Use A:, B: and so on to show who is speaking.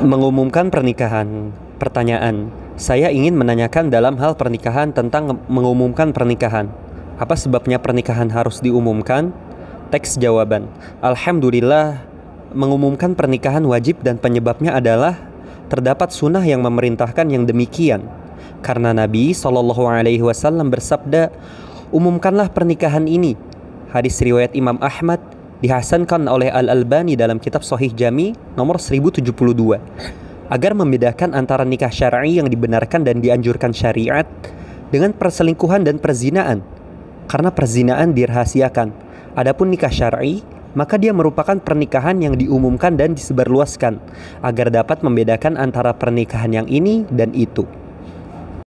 A: mengumumkan pernikahan. Pertanyaan, saya ingin menanyakan dalam hal pernikahan tentang mengumumkan pernikahan. Apa sebabnya pernikahan harus diumumkan? Teks jawaban, Alhamdulillah, mengumumkan pernikahan wajib dan penyebabnya adalah terdapat sunnah yang memerintahkan yang demikian. Karena Nabi Shallallahu Alaihi Wasallam bersabda, umumkanlah pernikahan ini. Hadis riwayat Imam Ahmad dihasankan oleh Al-Albani dalam kitab Sahih Jami nomor 1072 agar membedakan antara nikah syar'i yang dibenarkan dan dianjurkan syariat dengan perselingkuhan dan perzinaan karena perzinaan dirahasiakan adapun nikah syar'i maka dia merupakan pernikahan yang diumumkan dan disebarluaskan agar dapat membedakan antara pernikahan yang ini dan itu.